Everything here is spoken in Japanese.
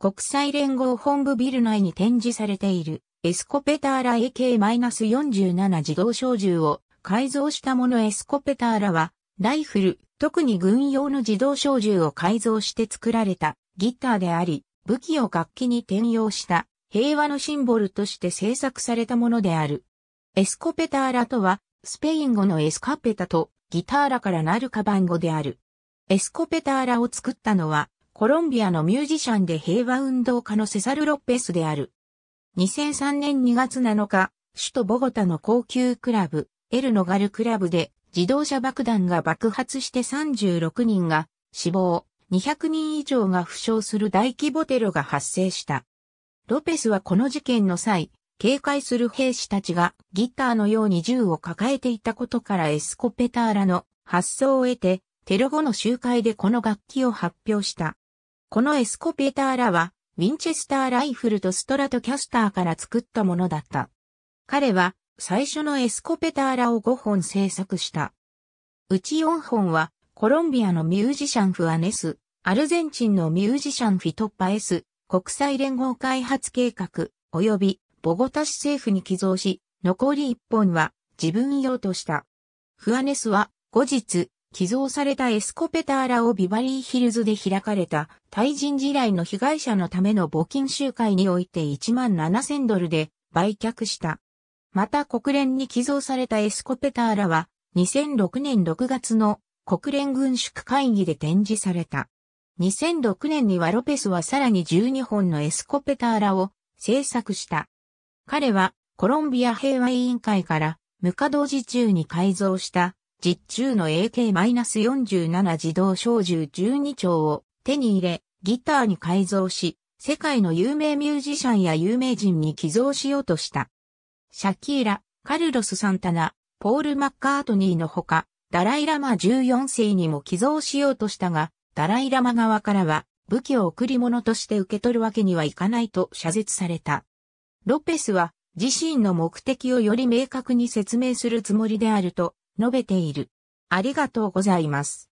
国際連合本部ビル内に展示されているエスコペターラ AK-47 自動小銃を改造したものエスコペターラはライフル、特に軍用の自動小銃を改造して作られたギターであり、武器を楽器に転用した平和のシンボルとして制作されたものである。エスコペターラとは、スペイン語のエスカペタとギターラからなるカバン語である。エスコペターラを作ったのは、コロンビアのミュージシャンで平和運動家のセサル・ロッペスである。2003年2月7日、首都ボゴタの高級クラブ、エルノガルクラブで自動車爆弾が爆発して36人が死亡、200人以上が負傷する大規模テロが発生した。ロペスはこの事件の際、警戒する兵士たちがギターのように銃を抱えていたことからエスコペターラの発想を得て、テロ後の集会でこの楽器を発表した。このエスコペーターらは、ウィンチェスターライフルとストラトキャスターから作ったものだった。彼は、最初のエスコペターラを5本制作した。うち4本は、コロンビアのミュージシャンフアネス、アルゼンチンのミュージシャンフィトッパエス、国際連合開発計画、及び、ボゴタ市政府に寄贈し、残り1本は自分用とした。フアネスは後日寄贈されたエスコペターラをビバリーヒルズで開かれた、対人時代の被害者のための募金集会において1万7000ドルで売却した。また国連に寄贈されたエスコペターラは、2006年6月の国連軍縮会議で展示された。2006年にはロペスはさらに12本のエスコペターラを制作した。彼はコロンビア平和委員会から無稼働時中に改造した実中の AK-47 自動小銃12丁を手に入れ、ギターに改造し、世界の有名ミュージシャンや有名人に寄贈しようとした。シャキーラ、カルロス・サンタナ、ポール・マッカートニーのほか、ダライラマ14世にも寄贈しようとしたが、ダライラマ側からは、武器を贈り物として受け取るわけにはいかないと謝絶された。ロペスは、自身の目的をより明確に説明するつもりであると、述べている。ありがとうございます。